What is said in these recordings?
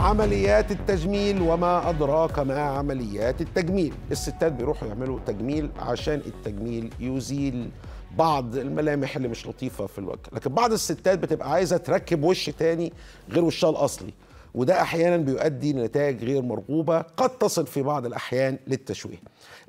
عمليات التجميل وما أدراك ما عمليات التجميل الستات بيروحوا يعملوا تجميل عشان التجميل يزيل بعض الملامح اللي مش لطيفة في الوجه لكن بعض الستات بتبقى عايزة تركب وش تاني غير وشها الأصلي وده احيانا بيؤدي لنتائج غير مرغوبه قد تصل في بعض الاحيان للتشويه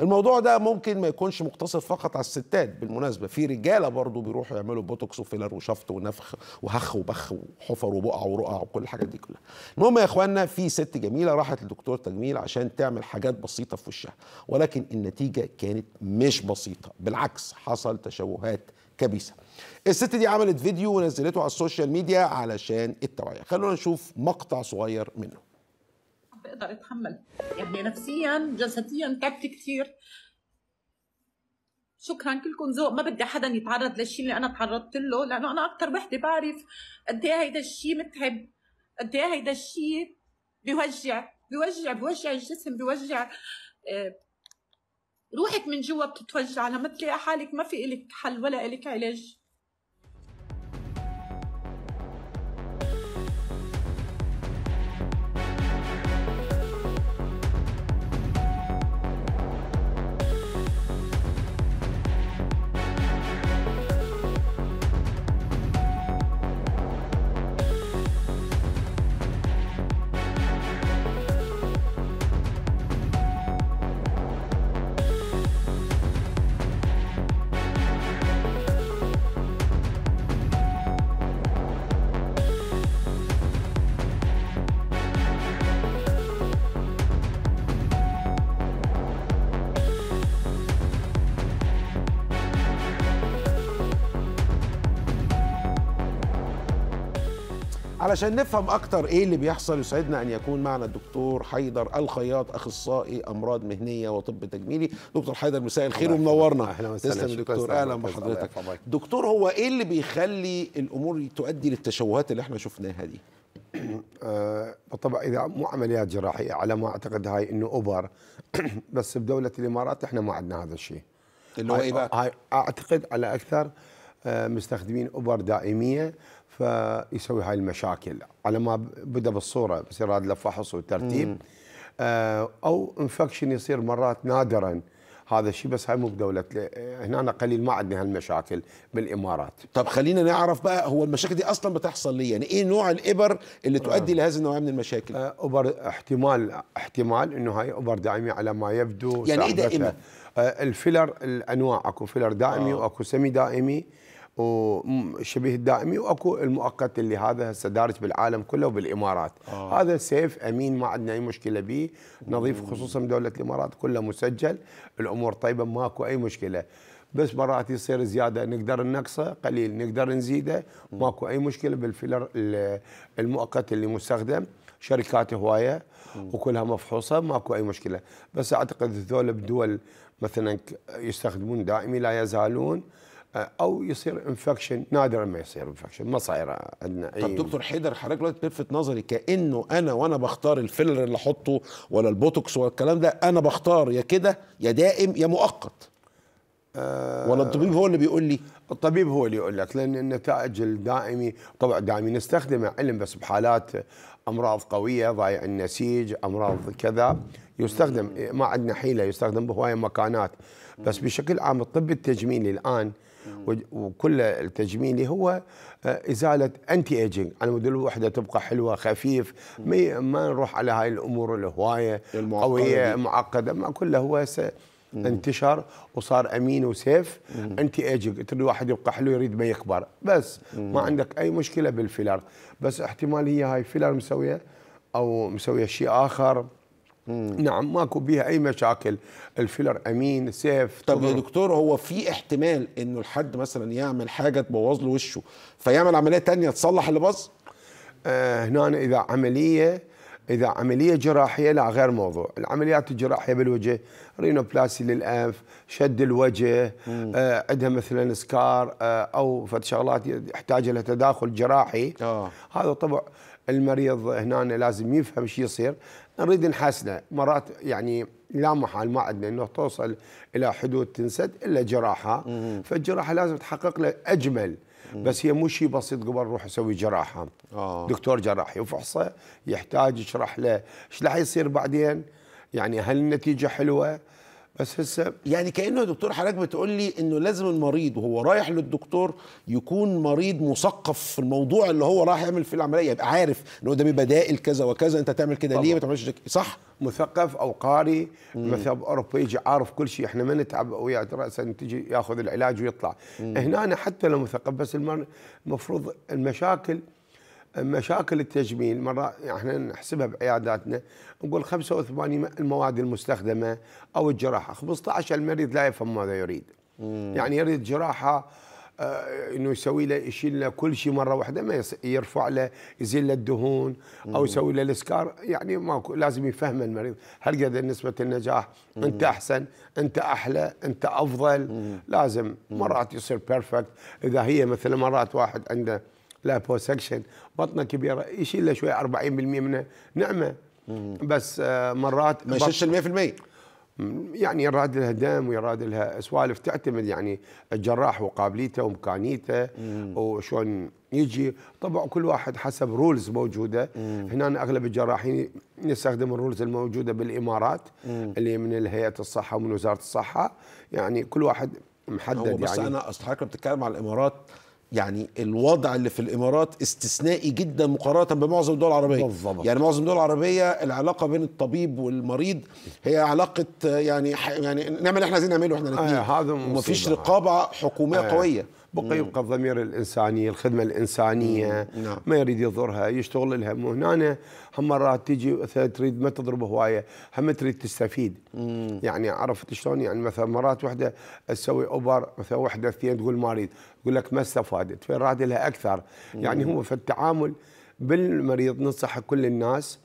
الموضوع ده ممكن ما يكونش مقتصر فقط على الستات بالمناسبه في رجاله برضو بيروحوا يعملوا بوتوكس وفيلر وشفط ونفخ وهخ وبخ وحفر وبقع ورقع وكل الحاجات دي كلها المهم يا اخوانا في ست جميله راحت لدكتور تجميل عشان تعمل حاجات بسيطه في وشها ولكن النتيجه كانت مش بسيطه بالعكس حصل تشوهات كبيسه الست دي عملت فيديو ونزلته على السوشيال ميديا علشان التوعيه خلونا نشوف مقطع صغير منه بقدر اتحمل يعني نفسيا جسديا تعبت كثير شكرا كلكم ذوق ما بدي حدا يتعرض للشيء اللي انا تعرضت له لانه انا اكثر وحده بعرف قد ايه هيدا الشيء متعب قد ايه هيدا الشيء بيوجع بيوجع بيوجع الجسم بيوجع آه، روحك من جوا بتتوجع لما تلاقي حالك ما في إلك حل ولا إلك علاج علشان نفهم اكتر ايه اللي بيحصل يسعدنا ان يكون معنا الدكتور حيدر الخياط اخصائي امراض مهنيه وطب تجميلي دكتور حيدر مساء الخير ومنورنا اهلا وسهلا دكتور اهلا بحضرتك دكتور هو ايه اللي بيخلي الامور تؤدي للتشوهات اللي احنا شفناها دي آه، بالطبع اذا مو عمليات جراحيه على ما اعتقد هاي انه اوبر بس بدوله الامارات احنا ما عندنا هذا الشيء اللي هو ايه بقى؟ اعتقد على اكثر آه، مستخدمين اوبر دائميه فيسوي هاي المشاكل على ما بدا بالصوره بصير هذا له فحص وترتيب آه، او انفكشن يصير مرات نادرا هذا الشيء بس هاي مو بدولة آه، هنا قليل ما عندنا هالمشاكل بالامارات. طب خلينا نعرف بقى هو المشاكل دي اصلا بتحصل ليه؟ يعني ايه نوع الابر اللي تؤدي لهذا لهذه النوع من المشاكل؟ اوبر احتمال احتمال انه هاي اوبر دائمي على ما يبدو يعني ايه دائمه؟ الفيلر الانواع اكو فيلر دائمي آه. واكو سمي دائمي وشبيه الدائمي واكو المؤقت اللي هذا هسه دارج بالعالم كله وبالامارات آه. هذا سيف امين ما عندنا اي مشكله به نظيف خصوصا دوله الامارات كله مسجل الامور طيبه ماكو اي مشكله بس مرات يصير زياده نقدر ننقصه قليل نقدر نزيده ماكو اي مشكله بالفيلر المؤقت اللي مستخدم شركات هوايه وكلها مفحوصه ماكو اي مشكله بس اعتقد ذول بدول مثلا يستخدمون دائمي لا يزالون آه، او يصير انفكشن نادرا ما يصير انفكشن ما صاير عندنا اي طب دكتور حيدر حضرتك دلوقتي بتلفت نظري كانه انا وانا بختار الفيلر اللي احطه ولا البوتوكس ولا الكلام ده انا بختار يا كده يا دائم يا مؤقت أه ولا الطبيب هو اللي بيقول لي الطبيب هو اللي يقول لك لان النتائج الدائمي طبعا دائمي نستخدمه علم بس بحالات امراض قويه ضايع النسيج امراض كذا يستخدم ما عندنا حيله يستخدم بهوايه مكانات بس بشكل عام الطب التجميلي الان وكل التجميلي هو آه، ازاله انتي ايجنج على مود الوحده تبقى حلوه خفيف ما, نروح على هاي الامور الهوايه قويه معقده ما كله هو هسه انتشر وصار امين وسيف انتي ايجنج تريد واحد يبقى حلو يريد ما يكبر بس ما عندك اي مشكله بالفيلر بس احتمال هي هاي فيلر مسويه او مسويه شيء اخر مم. نعم ماكو بيها اي مشاكل الفيلر امين سيف طب يا دكتور هو في احتمال انه الحد مثلا يعمل حاجه تبوظ له وشه فيعمل عمليه تانية تصلح اللي باظ آه هنا اذا عمليه اذا عمليه جراحيه لا غير موضوع العمليات الجراحيه بالوجه رينوبلاسي للانف شد الوجه آه عندها مثلا سكار آه او فد شغلات يحتاج لها تداخل جراحي آه. هذا طبع المريض هنا لازم يفهم شو يصير نريد نحسنه مرات يعني لا محال ما عندنا انه توصل الى حدود تنسد الا جراحه مم. فالجراحه لازم تحقق له اجمل مم. بس هي مو شيء بسيط قبل نروح اسوي جراحه آه. دكتور جراحي وفحصه يحتاج يشرح له ايش راح يصير بعدين يعني هل النتيجه حلوه بس هسه يعني كانه يا دكتور حضرتك بتقول لي انه لازم المريض وهو رايح للدكتور يكون مريض مثقف في الموضوع اللي هو رايح يعمل فيه العمليه يبقى يعني عارف ان ده بدائل كذا وكذا انت تعمل كده ليه ما تعملش صح مثقف او قاري مثلا اوروبي يجي عارف كل شيء احنا ما نتعب ويا راسا تجي ياخذ العلاج ويطلع هنا حتى لو مثقف بس المفروض المشاكل مشاكل التجميل مرة احنا نحسبها بعياداتنا نقول 85 المواد المستخدمة أو الجراحة 15 المريض لا يفهم ماذا يريد مم. يعني يريد جراحة آه انه يسوي له يشيل له كل شيء مره واحده ما يرفع له يزيل له الدهون او يسوي له الاسكار يعني ماكو لازم يفهم المريض هل قد نسبه النجاح مم. انت احسن انت احلى انت افضل مم. لازم مرات يصير بيرفكت اذا هي مثلا مرات واحد عنده لا سكشن بطنه كبيره يشيل له شويه 40% منها نعمه بس آه، مرات ما يشيلش ال 100% يعني يراد لها دم ويراد لها سوالف تعتمد يعني الجراح وقابليته وامكانيته وشلون يجي طبعا كل واحد حسب رولز موجوده مم. هنا اغلب الجراحين يستخدم الرولز الموجوده بالامارات مم. اللي من الهيئه الصحه ومن وزاره الصحه يعني كل واحد محدد هو بس يعني انا اصل حضرتك بتتكلم على الامارات يعني الوضع اللي في الامارات استثنائي جدا مقارنه بمعظم الدول العربيه بالضبط. يعني معظم الدول العربيه العلاقه بين الطبيب والمريض هي علاقه يعني يعني نعمل اللي احنا عايزين نعمله احنا الاثنين آه ومفيش رقابه حكوميه آه. قويه بقى يبقى الضمير الانساني الخدمه الانسانيه مم. نعم. ما يريد يضرها يشتغل لها مو هنا هم مرات تجي تريد ما تضرب هوايه هم تريد تستفيد مم. يعني عرفت شلون يعني مثلا مرات وحده تسوي اوبر مثلا وحده اثنين تقول ما اريد تقول لك ما استفادت فيراد لها اكثر يعني مم. يعني هو في التعامل بالمريض ننصح كل الناس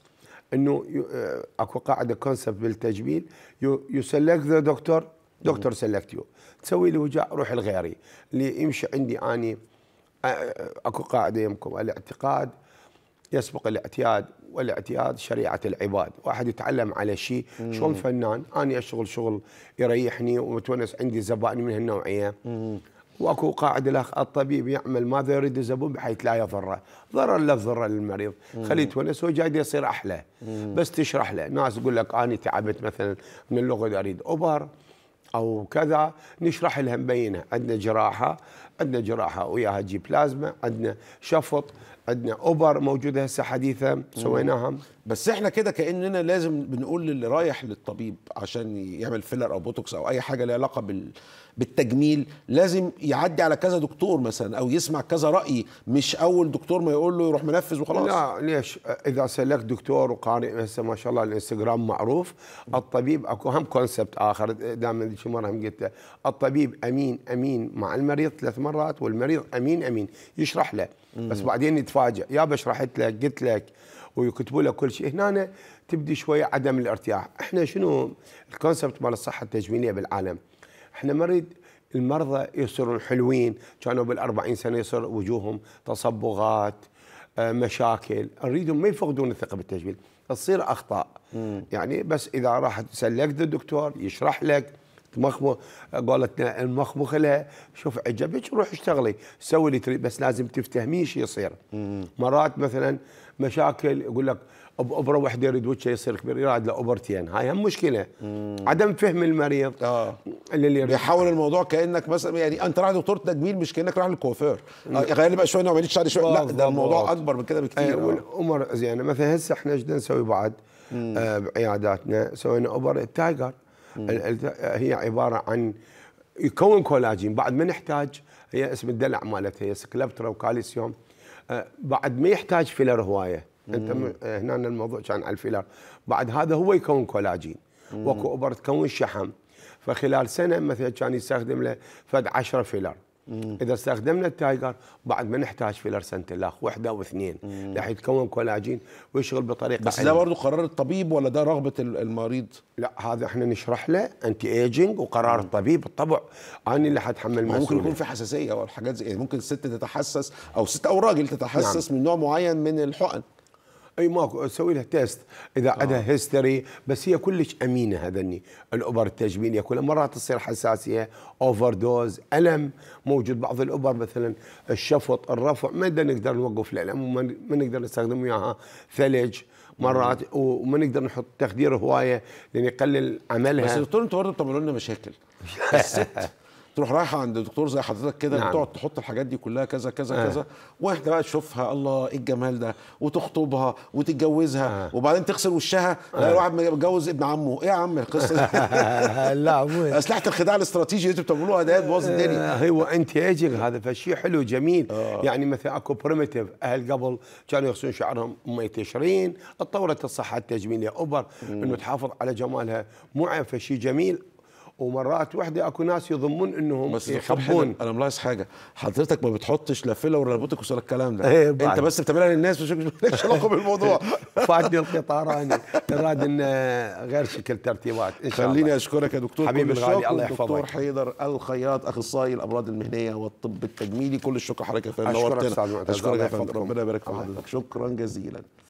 انه آه، اكو قاعده كونسبت بالتجميل يو سيلكت ذا دكتور دكتور سلكتيو تسوي لي وجع روح لغيري اللي يمشي عندي اني اكو قاعده يمكم الاعتقاد يسبق الاعتياد والاعتياد شريعه العباد، واحد يتعلم على شيء شلون فنان اني اشتغل شغل يريحني ومتونس عندي زبائن من هالنوعيه واكو قاعده الاخ الطبيب يعمل ماذا يريد الزبون بحيث لا يضره، ضرر لا ضرر للمريض، خليه يتونس هو جاي يصير احلى بس تشرح له، ناس تقول لك اني تعبت مثلا من اللغه اريد اوبر او كذا نشرح لها مبينه عندنا جراحه عندنا جراحه وياها تجيب بلازما عندنا شفط عندنا اوبر موجوده هسه حديثه سويناها بس احنا كده كاننا لازم بنقول للي رايح للطبيب عشان يعمل فيلر او بوتوكس او اي حاجه لها علاقه بال... بالتجميل لازم يعدي على كذا دكتور مثلا او يسمع كذا راي مش اول دكتور ما يقول له يروح منفذ وخلاص لا ليش اذا سلكت دكتور وقارئ هسه ما شاء الله الانستغرام معروف الطبيب اكو هم كونسبت اخر دائما شو مره هم قلت الطبيب امين امين مع المريض ثلاث مرات والمريض امين امين يشرح له بس بعدين يتفاجئ يا بشرحت لك قلت لك ويكتبوا لك كل شيء هنا تبدي شويه عدم الارتياح احنا شنو الكونسبت مال الصحه التجميليه بالعالم احنا ما نريد المرضى يصيرون حلوين كانوا بالأربعين سنة يصير وجوههم تصبغات آه، مشاكل نريدهم ما يفقدون الثقة بالتجميل تصير أخطاء مم. يعني بس إذا راح تسلك الدكتور يشرح لك مخمخ قالت المخمخ لها شوف عجبك روح اشتغلي سوي اللي تريد بس لازم تفتهمين شو يصير مرات مثلا مشاكل يقول لك بابره واحده يريد وجهه يصير كبير يراد له ابرتين هاي هم مشكله مم. عدم فهم المريض اه اللي يحاول يحول الموضوع كانك مثلا يعني انت رايح دكتور تجميل مش كانك رايح للكوافير آه، غير بقى شويه نعمل شعري شويه لا ده الموضوع اكبر من كده بكثير آه، والامر آه. زينه مثلا هسه احنا ايش نسوي بعد آه بعياداتنا سوينا اوبر التايجر هي عباره عن يكون كولاجين بعد ما نحتاج هي اسم الدلع مالتها هي سكلبترا وكالسيوم آه، بعد ما يحتاج فيلر هوايه انت آه، هنا الموضوع كان على الفيلر بعد هذا هو يكون كولاجين واكو ابر تكون شحم فخلال سنه مثلا كان يستخدم له فد 10 فيلر مم. اذا استخدمنا التايجر بعد ما نحتاج فيلر سنتلاخ وحده واثنين راح يتكون كولاجين ويشتغل بطريقه بس ده برضه قرار الطبيب ولا ده رغبه المريض؟ لا هذا احنا نشرح له انتي ايجنج وقرار مم. الطبيب بالطبع انا اللي حتحمل مسؤوليه ممكن يكون في حساسيه او حاجات زي يعني ممكن الست تتحسس او ست او راجل تتحسس نعم. من نوع معين من الحقن اي ماكو اسوي لها تيست اذا آه. عندها هيستوري بس هي كلش امينه هذني الابر التجميليه كلها مرات تصير حساسيه اوفر دوز الم موجود بعض الابر مثلا الشفط الرفع ما نقدر نوقف الالم وما نقدر نستخدم وياها ثلج مرات وما نقدر نحط تخدير هوايه لان يقلل عملها بس دكتور انتم برضه بتعملوا لنا مشاكل الست تروح رايحه عند دكتور زي حضرتك كده نعم. تقعد تحط الحاجات دي كلها كذا كذا آه. كذا واحده بقى تشوفها الله ايه الجمال ده وتخطبها وتتجوزها آه. وبعدين تغسل وشها آه. واحد متجوز ابن عمه ايه يا عم القصه دي لا عموما اسلحه الخداع الاستراتيجي اللي انتوا بتعملوها ده بوظ آه، الدنيا هو انت ايجنج هذا فشيء حلو جميل آه. يعني مثلا اكو بريمتيف اهل قبل كانوا يغسلون شعرهم ميه تشرين تطورت الصحه التجميليه اوبر انه تحافظ على جمالها مو فشيء جميل ومرات وحده اكو ناس يظنون انهم بس يحبون انا ملاحظ حاجه حضرتك ما بتحطش لا فيلا ولا رابطك ولا الكلام ده ايه انت بس بتعملها للناس مش مالكش علاقه بالموضوع فاتني القطار انا اراد ان غير شكل ترتيبات ان شاء خليني الله. اشكرك يا دكتور حبيبي الغالي الله يحفظك دكتور حيدر الخياط اخصائي الامراض المهنيه والطب التجميلي كل الشكر حضرتك يا فندم اشكرك يا فندم ربنا يبارك في حضرتك شكرا جزيلا